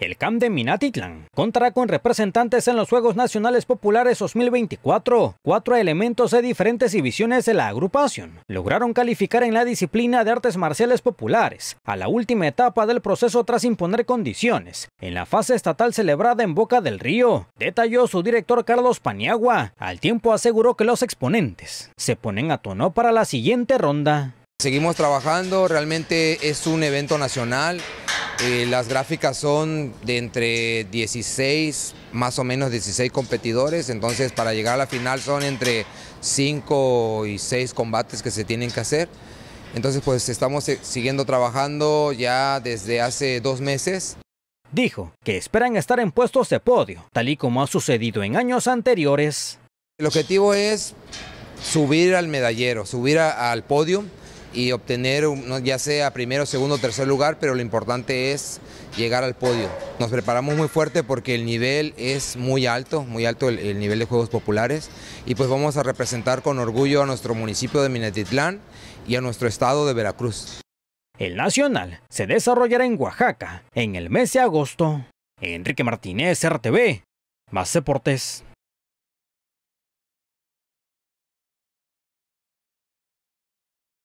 El camp de Minatitlán contará con representantes en los Juegos Nacionales Populares 2024. Cuatro elementos de diferentes divisiones de la agrupación lograron calificar en la disciplina de artes marciales populares a la última etapa del proceso tras imponer condiciones en la fase estatal celebrada en Boca del Río, detalló su director Carlos Paniagua. Al tiempo aseguró que los exponentes se ponen a tono para la siguiente ronda. Seguimos trabajando, realmente es un evento nacional, eh, las gráficas son de entre 16, más o menos 16 competidores, entonces para llegar a la final son entre 5 y 6 combates que se tienen que hacer. Entonces pues estamos eh, siguiendo trabajando ya desde hace dos meses. Dijo que esperan estar en puestos de podio, tal y como ha sucedido en años anteriores. El objetivo es subir al medallero, subir al podio y obtener ya sea primero, segundo, tercer lugar, pero lo importante es llegar al podio. Nos preparamos muy fuerte porque el nivel es muy alto, muy alto el, nivel de Juegos Populares y pues vamos a representar con orgullo a nuestro municipio de Minatitlán y a nuestro estado de Veracruz. El Nacional se desarrollará en Oaxaca en el mes de agosto. Enrique Martínez, RTV, más deportes.